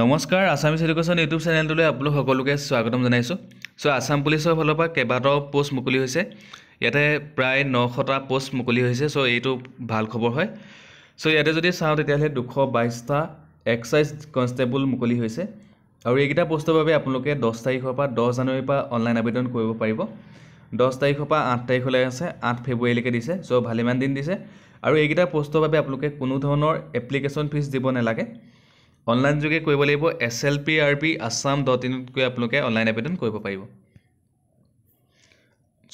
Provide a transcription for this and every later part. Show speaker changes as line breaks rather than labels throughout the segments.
নমস্কাৰ Assamese education YouTube চেনেলটোলৈ আপোনালোক সকলোকে স্বাগতম জনাইছোঁ চ' আছাম পুলিচৰ ফালৰ পৰা কেইবাটাও পোষ্ট মুকলি হৈছে ইয়াতে প্ৰায় নশটা পোষ্ট মুকলি হৈছে চ' এইটো ভাল খবৰ হয় চ' ইয়াতে যদি চাওঁ তেতিয়াহ'লে দুশ বাইছটা এক্সাইজ কনষ্টেবল মুকলি হৈছে আৰু এইকেইটা পোষ্টৰ বাবে আপোনালোকে দহ তাৰিখৰ পৰা দহ জানুৱাৰীৰ পৰা অনলাইন আবেদন কৰিব পাৰিব দহ তাৰিখৰ পৰা আঠ তাৰিখলৈ আছে আঠ ফেব্ৰুৱাৰীলৈকে দিছে চ' ভালেমান দিন দিছে আৰু এইকেইটা পোষ্টৰ বাবে আপোনালোকে কোনো ধৰণৰ এপ্লিকেশ্যন ফিজ দিব নালাগে অনলাইন যোগে কৰিব লাগিব S L P R B Assam dot ইনত গৈ আপোনালোকে অনলাইন আবেদন কৰিব পাৰিব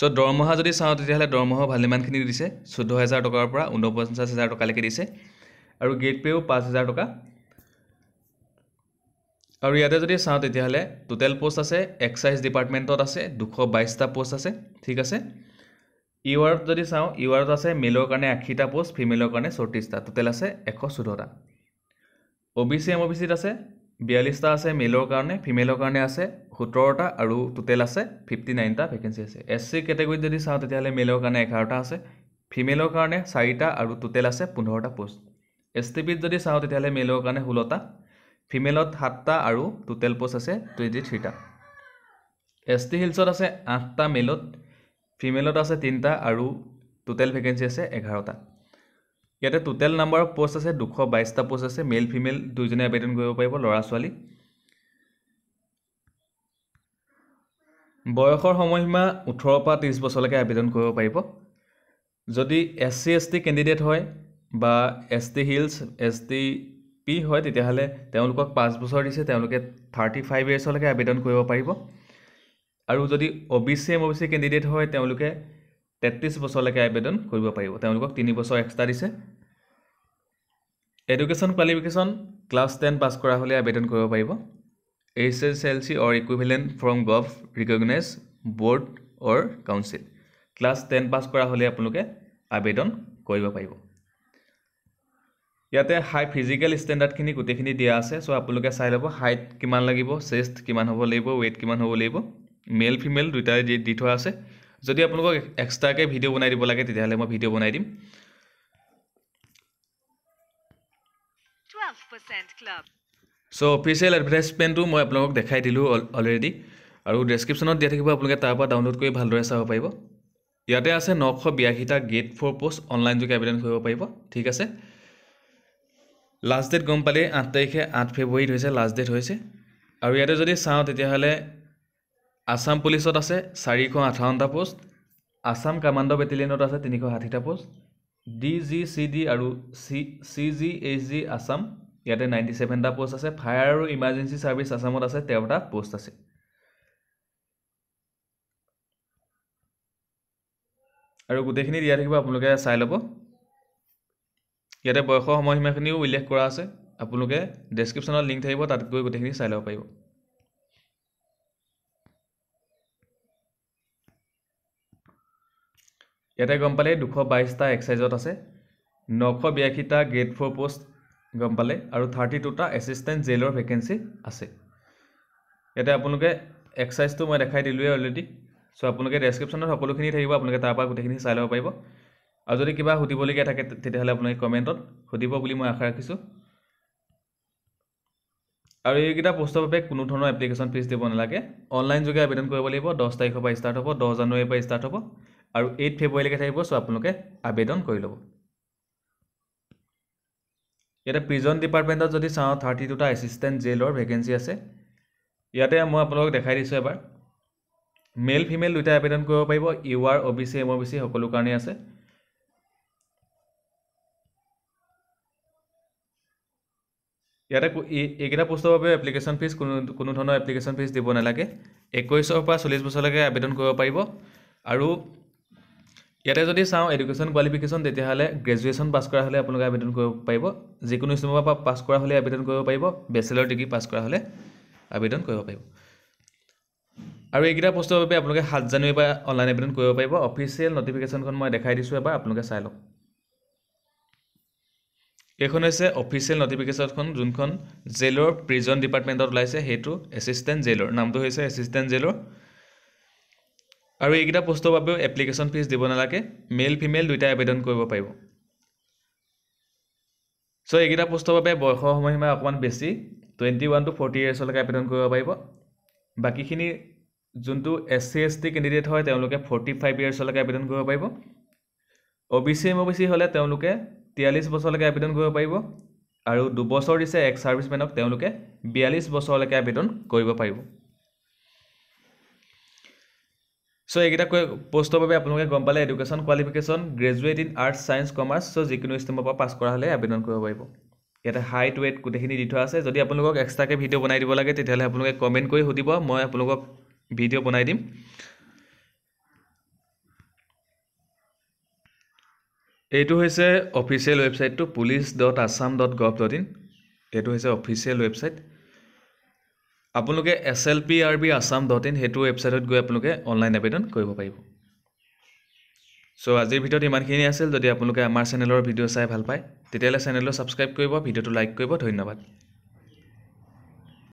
চ' দৰমহা যদি চাওঁ তেতিয়াহ'লে দৰমহা ভালেমানখিনি দিছে চৈধ্য হাজাৰ টকাৰ পৰা ঊনপঞ্চাছ হাজাৰ টকালৈকে দিছে আৰু গেট পে'ও পাঁচ হাজাৰ টকা আৰু ইয়াতে যদি চাওঁ তেতিয়াহ'লে টোটেল পোষ্ট আছে এক্সাইজ ডিপাৰ্টমেণ্টত আছে দুশ বাইছটা পোষ্ট আছে ঠিক আছে ইউ আৰত যদি চাওঁ ইউ আৰত আছে মেলৰ কাৰণে আশীটা পোষ্ট ফিমেলৰ কাৰণে চৌত্ৰিছটা টোটেল আছে এশ চৈধ্যটা O' B C M O' B চিত আছে বিয়াল্লিছটা আছে মেলৰ কাৰণে ফিমেলৰ কাৰণে আছে সোতৰটা আৰু টোটেল আছে ফিফটি নাইনটা ভেকেঞ্চি আছে এছ চি কেটেগৰীত যদি চাওঁ তেতিয়াহ'লে মেলৰ কাৰণে এঘাৰটা আছে ফিমেলৰ কাৰণে চাৰিটা আৰু টোটেল আছে পোন্ধৰটা পোষ্ট এছ টি পিত যদি চাওঁ তেতিয়াহ'লে মেলৰ কাৰণে ষোল্লটা ফিমেলত সাতটা আৰু টোটেল পোষ্ট আছে টুৱেণ্টি থ্ৰীটা এছ টি হিলছত আছে আঠটা মেলত ফিমেলত আছে তিনিটা আৰু টোটেল ভেকেঞ্চি আছে এঘাৰটা ইয়াতে টোটেল নাম্বাৰ অফ পোষ্ট আছে দুশ বাইছটা পোষ্ট আছে মেল ফিমেল দুইজনে আবেদন কৰিব পাৰিব ল'ৰা ছোৱালী বয়সৰ সময়সীমা ওঠৰৰ পৰা ত্ৰিছ বছৰলৈকে আবেদন কৰিব পাৰিব যদি S C S T candidate হয় বা S T hills S T P হয় তেতিয়াহ'লে তেওঁলোকক পাঁচ বছৰ দিছে তেওঁলোকে থাৰ্টি ফাইভ ইয়েৰ্ছলৈকে আবেদন কৰিব পাৰিব আৰু যদি O' B C M O' B C candidate হয় তেওঁলোকে তেত্ৰিছ বছৰলৈকে আবেদন কৰিব পাৰিব তেওঁলোকক তিনি বছৰ এক্সট্ৰা দিছে education qualification class ten pass কৰা হ'লে আবেদন কৰিব পাৰিব H S L C or equivalent from gov recognise board or council class ten pass কৰা হ'লে আপোনালোকে আবেদন কৰিব পাৰিব ইয়াতে হাই ফিজিকেল ষ্টেণ্ডাৰ্ডখিনি গোটেইখিনি দিয়া আছে চ' আপোনালোকে চাই ল'ব হাইট কিমান লাগিব চেষ্ট কিমান হ'ব লাগিব ৱেইট কিমান হ'ব লাগিব মেল ফিমেল দুয়োটাই দি দি থোৱা আছে যদি আপোনালোকক এক্সট্ৰাকৈ ভিডিঅ' বনাই দিব লাগে তেতিয়াহ'লে মই ভিডিঅ' বনাই দিম চ' অফিচিয়েল এডভাৰটাইজমেণ্টটো মই আপোনালোকক দেখাই দিলোঁ অলৰেডি আৰু ডেছক্ৰিপশ্যনত দিয়া থাকিব আপোনালোকে তাৰ পৰা ডাউনলোড কৰি ভালদৰে চাব পাৰিব ইয়াতে আছে নশ বিয়াশীটা গেট ফ'ৰ পোষ্ট অনলাইনযোগে আবেদন কৰিব পাৰিব ঠিক আছে লাষ্ট ডেট গম পালে আঠ তাৰিখে আঠ ফেব্ৰুৱাৰীত হৈছে লাষ্ট ডেট হৈছে আৰু ইয়াতে যদি চাওঁ তেতিয়াহ'লে আছাম পুলিচত আছে চাৰিশ আঠাৱন্নটা পোষ্ট আছাম কামাণ্ড বেটেলিয়নত আছে তিনিশ ষাঠিটা post D G C D আৰু C C G H G Assam ইয়াতে নাইণ্টি ছেভেনটা পোষ্ট আছে ফায়াৰ আৰু ইমাৰ্জেঞ্চি ছাৰ্ভিচ আছামত আছে তেৰটা পোষ্ট আছে আৰু গোটেইখিনি দিয়া থাকিব আপোনালোকে চাই ল'ব ইয়াতে বয়সৰ সময়সীমাখিনিও উল্লেখ কৰা আছে আপোনালোকে ডেছক্ৰিপশ্যনত লিংক থাকিব তাত গৈ গোটেইখিনি চাই ল'ব পাৰিব ইয়াতে গম পালে দুশ বাইছটা এক্সাইজত আছে নশ বিৰাশীটা গ্ৰেড ফ'ৰ প'ষ্ট গম পালে আৰু থাৰ্টি টুটা এচিষ্টেণ্ট জেইলৰ ভেকেঞ্চি আছে ইয়াতে আপোনালোকে এক্সাইজটো মই দেখাই দিলোঁৱেই অলৰেডি চ' আপোনালোকে ডেছক্ৰিপশ্যনত সকলোখিনি থাকিব আপোনালোকে তাৰপৰা গোটেইখিনি চাই ল'ব পাৰিব আৰু যদি কিবা সুধিবলগীয়া থাকে তেতিয়াহ'লে আপোনালোকে কমেণ্টত সুধিব বুলি মই আশা ৰাখিছোঁ আৰু এইকেইটা পোষ্টৰ বাবে কোনো ধৰণৰ এপ্লিকেশ্যন ফিজ দিব নালাগে অনলাইন যোগে আবেদন কৰিব লাগিব দহ তাৰিখৰ পৰা ষ্টাৰ্ট হ'ব দহ জানুৱাৰীৰ পৰা ষ্টাৰ্ট হ'ব আৰু এইট ফেব্ৰুৱাৰীলৈকে থাকিব চ' আপোনালোকে আবেদন কৰি ল'ব ইয়াতে প্ৰিজন ডিপাৰ্টমেণ্টত যদি চাওঁ থাৰ্টি টুটা এছিষ্টেণ্ট জেইলৰ ভেকেঞ্চি আছে ইয়াতে মই আপোনালোকক দেখাই দিছোঁ এবাৰ মেল ফিমেল দুটাই আবেদন কৰিব পাৰিব U R O' B C M O' B C সকলো কাৰণেই আছে ইয়াতে এইকেইটা পোষ্টৰ বাবে এপ্লিকেশ্যন ফিজ কোনো কোনো ধৰণৰ এপ্লিকেশ্যন ফিজ দিব নালাগে একৈছৰ পৰা চল্লিছ বছৰলৈকে আবেদন কৰিব পাৰিব আৰু ইয়াতে যদি চাওঁ এডুকেশ্যন কোৱালিফিকেশ্যন তেতিয়াহ'লে গ্ৰেজুৱেশ্যন পাছ কৰা হ'লে আপোনালোকে আবেদন কৰিব পাৰিব যিকোনো ষ্টেমৰ পৰা পাছ কৰা হ'লে আবেদন কৰিব পাৰিব বেচেলৰ ডিগ্ৰী পাছ কৰা হ'লে আবেদন কৰিব পাৰিব আৰু এইকেইটা বস্তুৰ বাবে আপোনালোকে সাত জানুৱাৰীৰ পৰা অনলাইন আবেদন কৰিব পাৰিব অফিচিয়েল নটিফিকেশ্যনখন মই দেখাই দিছোঁ এবাৰ আপোনালোকে চাই লওক এইখন হৈছে অফিচিয়েল নটিফিকেশ্যনখন যোনখন জেইলৰ প্ৰিজন ডিপাৰ্টমেণ্টত ওলাইছে সেইটো এছিষ্টেণ্ট জেইলৰ নামটো হৈছে এছিষ্টেণ্ট জেইলৰ আৰু এইকেইটা পোষ্টৰ বাবেও এপ্লিকেশ্যন ফিজ দিব নালাগে মেল ফিমেল দুয়োটাই আবেদন কৰিব পাৰিব চ' এইকেইটা পোষ্টৰ বাবে বয়সৰ সময়সীমা অকণমান বেছি টুৱেণ্টি ওৱান টু ফৰ্টি ইয়েৰ্ছলৈকে আবেদন কৰিব পাৰিব বাকীখিনি যোনটো S C S T candidate হয় তেওঁলোকে ফৰ্টি ফাইভ ইয়েৰ্ছলৈকে আবেদন কৰিব পাৰিব O' B C M O' B C হ'লে তেওঁলোকে তিয়াল্লিছ বছৰলৈকে আবেদন কৰিব পাৰিব আৰু দুবছৰ দিছে এক্স ছাৰ্ভিচমেনক তেওঁলোকে বিয়াল্লিছ বছৰলৈকে আবেদন কৰিব পাৰিব চ' এইকেইটা পষ্টৰ বাবে আপোনালোকে গম পালে education qualification graduate in arts science commerce চ' যিকোনো ষ্টেমৰ পৰা পাছ কৰা হ'লে আবেদন কৰিব পাৰিব ইয়াতে হাই টু ৱেট গোটেইখিনি দি থোৱা আছে যদি আপোনালোকক এক্সট্ৰাকৈ ভিডিঅ' বনাই দিব লাগে তেতিয়াহ'লে আপোনালোকে কমেণ্ট কৰি সুধিব মই আপোনালোকক ভিডিঅ' বনাই দিম এইটো হৈছে অফিচিয়েল ৱেবছাইটটো police dot Assam dot gov dot in এইটো হৈছে অফিচিয়েল ৱেবছাইট আপোনালোকে S L P R B Assam dot in সেইটো ৱেবছাইটত গৈ আপোনালোকে অনলাইন আবেদন কৰিব পাৰিব চ' আজিৰ ভিতৰত ইমানখিনি আছিল যদি আপোনালোকে আমাৰ চেনেলৰ ভিডিঅ' চাই ভাল পায় তেতিয়াহ'লে চেনেলটো ছাবস্ক্ৰাইব কৰিব ভিডিঅ'টো লাইক কৰিব ধন্যবাদ